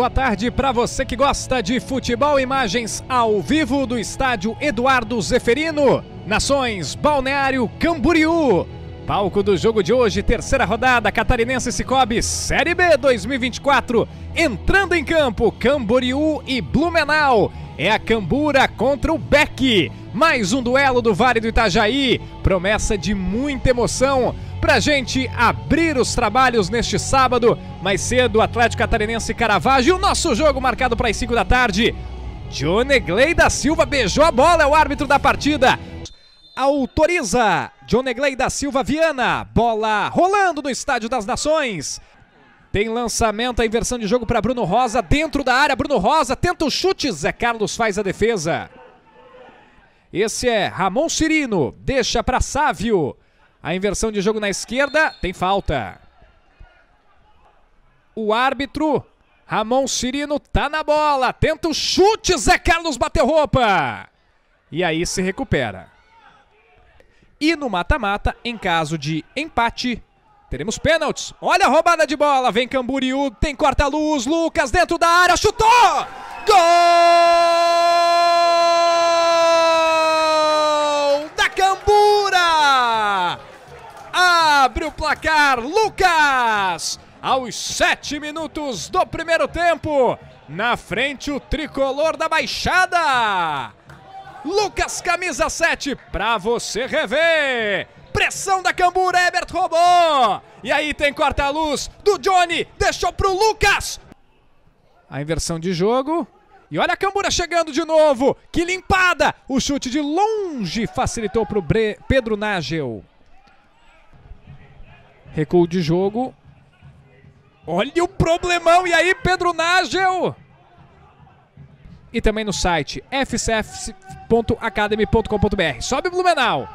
Boa tarde para você que gosta de futebol. Imagens ao vivo do estádio Eduardo Zeferino, Nações Balneário Camboriú. Palco do jogo de hoje, terceira rodada, Catarinense Cicobi, Série B 2024. Entrando em campo, Camboriú e Blumenau. É a Cambura contra o Beck. Mais um duelo do Vale do Itajaí. Promessa de muita emoção. Pra gente abrir os trabalhos neste sábado, mais cedo, Atlético Catarinense e Caravaggio, o nosso jogo marcado para as 5 da tarde. Gley da Silva beijou a bola, é o árbitro da partida. Autoriza Gley da Silva Viana, bola rolando no Estádio das Nações. Tem lançamento, a inversão de jogo para Bruno Rosa, dentro da área, Bruno Rosa tenta o chute, Zé Carlos faz a defesa. Esse é Ramon Cirino, deixa para Sávio. A inversão de jogo na esquerda, tem falta. O árbitro, Ramon Cirino, tá na bola. Tenta o chute, Zé Carlos bateu roupa. E aí se recupera. E no mata-mata, em caso de empate, teremos pênaltis. Olha a roubada de bola, vem Camboriú, tem corta-luz, Lucas dentro da área, chutou! Gol! abre o placar. Lucas, aos sete minutos do primeiro tempo, na frente o tricolor da Baixada. Lucas, camisa 7, pra você rever. Pressão da Cambura, Ebert roubou. E aí tem corta-luz do Johnny, deixou pro Lucas. A inversão de jogo. E olha a Cambura chegando de novo. Que limpada! O chute de longe facilitou pro Bre Pedro Nagel. Recuo de jogo. Olha o problemão! E aí, Pedro Nagel? E também no site fcf.academy.com.br. Sobe Blumenau.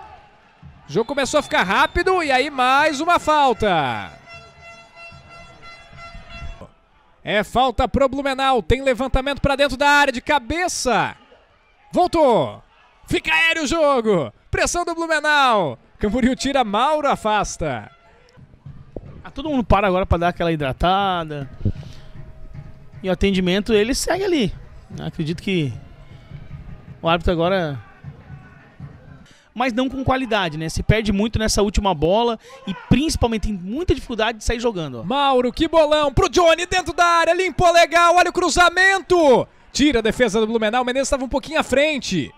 O jogo começou a ficar rápido e aí mais uma falta. É falta pro Blumenau. Tem levantamento para dentro da área de cabeça. Voltou. Fica aéreo o jogo. Pressão do Blumenau. Camboriú tira, Mauro afasta todo mundo para agora para dar aquela hidratada. E o atendimento ele segue ali. Acredito que o árbitro agora mas não com qualidade, né? Se perde muito nessa última bola e principalmente tem muita dificuldade de sair jogando. Mauro, que bolão pro Johnny dentro da área, limpou legal, olha o cruzamento! Tira a defesa do Blumenau, o Menezes estava um pouquinho à frente.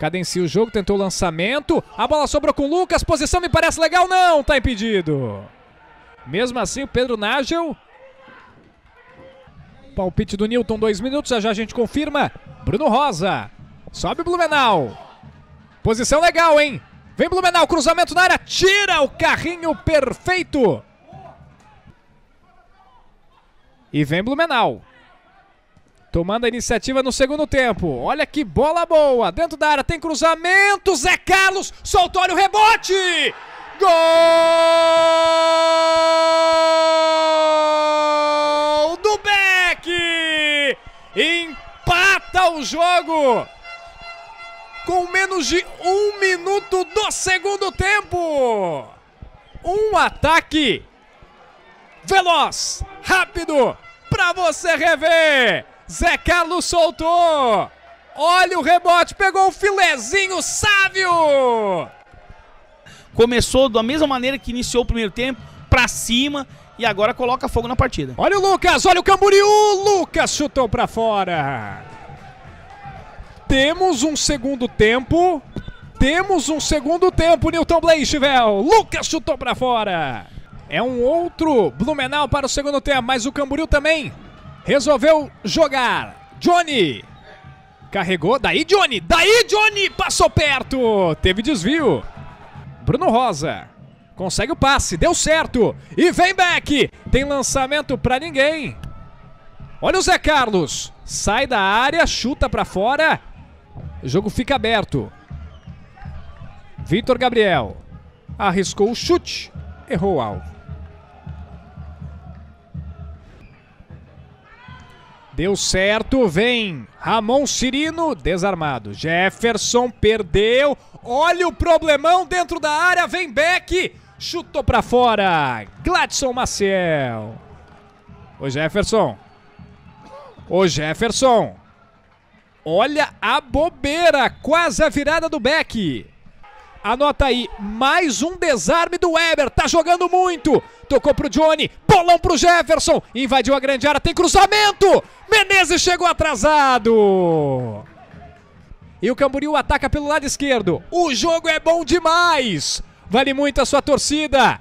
Cadencia o jogo, tentou o lançamento. A bola sobrou com o Lucas. Posição me parece legal. Não, tá impedido. Mesmo assim, o Pedro Nagel. Palpite do Newton, dois minutos. Já já a gente confirma. Bruno Rosa. Sobe o Blumenau. Posição legal, hein? Vem Blumenau, cruzamento na área. Tira o carrinho perfeito. E vem Blumenau tomando a iniciativa no segundo tempo. Olha que bola boa. Dentro da área tem cruzamento. Zé Carlos soltou olha o rebote. Gol do Beck! Empata o jogo com menos de um minuto do segundo tempo. Um ataque veloz, rápido, para você rever. Zé Carlos soltou. Olha o rebote, pegou o filezinho, Sávio! Começou da mesma maneira que iniciou o primeiro tempo, pra cima e agora coloca fogo na partida. Olha o Lucas, olha o Camboriú, Lucas chutou pra fora. Temos um segundo tempo. Temos um segundo tempo, Newton Bleichvel. Lucas chutou pra fora. É um outro Blumenau para o segundo tempo, mas o Camboriú também Resolveu jogar. Johnny. Carregou. Daí Johnny. Daí Johnny. Passou perto. Teve desvio. Bruno Rosa. Consegue o passe. Deu certo. E vem back. Tem lançamento para ninguém. Olha o Zé Carlos. Sai da área. Chuta para fora. O jogo fica aberto. Vitor Gabriel. Arriscou o chute. Errou o alvo. Deu certo, vem Ramon Cirino, desarmado. Jefferson perdeu. Olha o problemão dentro da área, vem Beck. Chutou para fora. Gladson Maciel. O Jefferson. O Jefferson. Olha a bobeira, quase a virada do Beck. Anota aí, mais um desarme do Weber, tá jogando muito tocou pro Johnny, bolão pro Jefferson, invadiu a grande área, tem cruzamento! Menezes chegou atrasado! E o Camboriú ataca pelo lado esquerdo. O jogo é bom demais! Vale muito a sua torcida!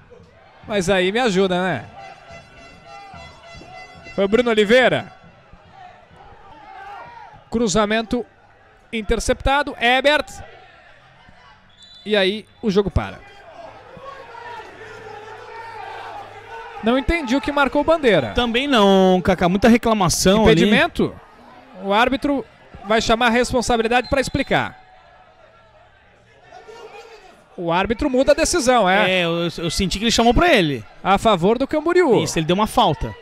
Mas aí me ajuda, né? Foi o Bruno Oliveira. Cruzamento interceptado. Ebert. E aí o jogo para. Não entendi o que marcou bandeira. Também não, Kaká. Muita reclamação Impedimento? Ali. O árbitro vai chamar a responsabilidade para explicar. O árbitro muda a decisão, é? É, eu, eu senti que ele chamou para ele. A favor do Camboriú. Isso, ele deu uma falta.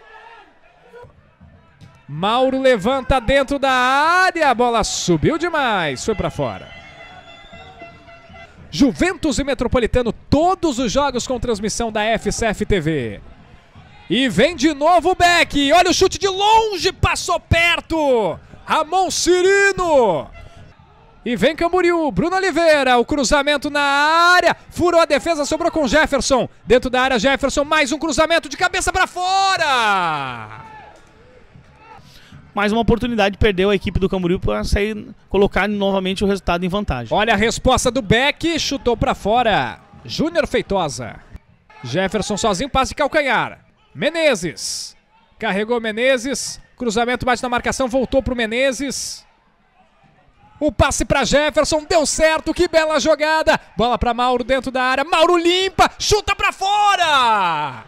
Mauro levanta dentro da área, a bola subiu demais, foi para fora. Juventus e Metropolitano, todos os jogos com transmissão da FCF TV. E vem de novo o Beck. Olha o chute de longe, passou perto. Ramon Cirino. E vem Camboriú, Bruno Oliveira, o cruzamento na área, furou a defesa, sobrou com Jefferson. Dentro da área, Jefferson, mais um cruzamento de cabeça para fora. Mais uma oportunidade, perdeu a equipe do Camboriú para sair, colocar novamente o resultado em vantagem. Olha a resposta do Beck, chutou para fora. Júnior Feitosa. Jefferson sozinho, passe calcanhar. Menezes. Carregou Menezes. Cruzamento bate na marcação, voltou para o Menezes. O passe para Jefferson, deu certo, que bela jogada. Bola para Mauro dentro da área. Mauro limpa, chuta para fora.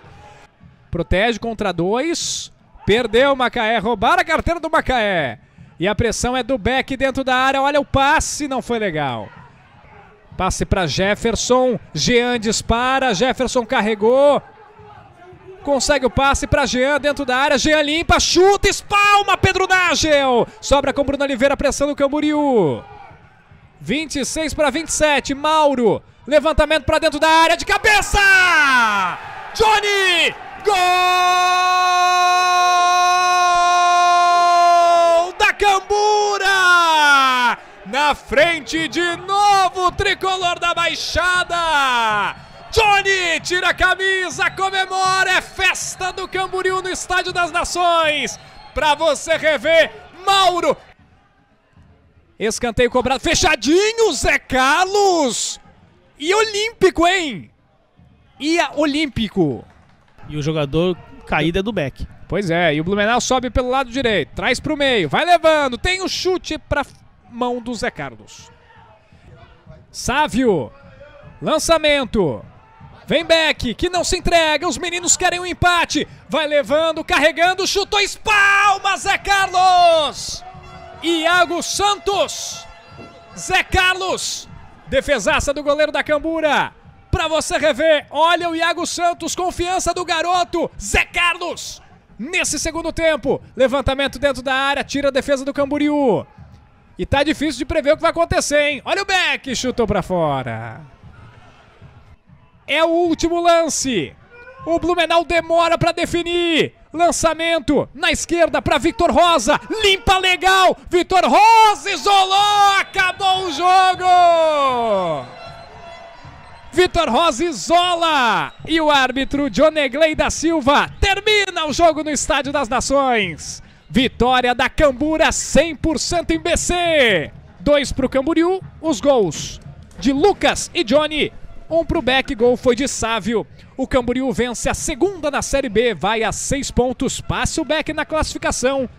Protege contra dois. Perdeu o Macaé, roubaram a carteira do Macaé. E a pressão é do Beck dentro da área. Olha o passe, não foi legal. Passe para Jefferson. Jean dispara, Jefferson carregou. Consegue o passe para Jean dentro da área. Jean limpa, chuta, espalma Pedro Nagel. Sobra com Bruno Oliveira, pressão do Camboriú. 26 para 27. Mauro, levantamento para dentro da área de cabeça. Johnny, gol da Cambura. Na frente de novo, tricolor da Baixada. Johnny tira a camisa, comemora, é festa do Camboriú no Estádio das Nações. Para você rever, Mauro. Escanteio cobrado, fechadinho, Zé Carlos. E olímpico, hein? E olímpico. E o jogador caída é do Beck. Pois é, e o Blumenau sobe pelo lado direito, traz para o meio, vai levando, tem o um chute para mão do Zé Carlos. Sávio, lançamento, Vem Beck, que não se entrega. Os meninos querem o um empate. Vai levando, carregando, chutou, espalma Zé Carlos! Iago Santos! Zé Carlos! Defesaça do goleiro da Cambura. Pra você rever, olha o Iago Santos, confiança do garoto, Zé Carlos! Nesse segundo tempo, levantamento dentro da área, tira a defesa do Camboriú. E tá difícil de prever o que vai acontecer, hein? Olha o Beck, chutou pra fora. É o último lance. O Blumenau demora para definir. Lançamento na esquerda para Vitor Rosa. Limpa legal. Vitor Rosa isolou. Acabou o jogo. Vitor Rosa isola. E o árbitro Jonegley da Silva termina o jogo no Estádio das Nações. Vitória da Cambura 100% em BC. Dois para o Camboriú. Os gols de Lucas e Johnny um pro back, gol foi de Sávio. O Camboriú vence a segunda na Série B, vai a seis pontos, passa o back na classificação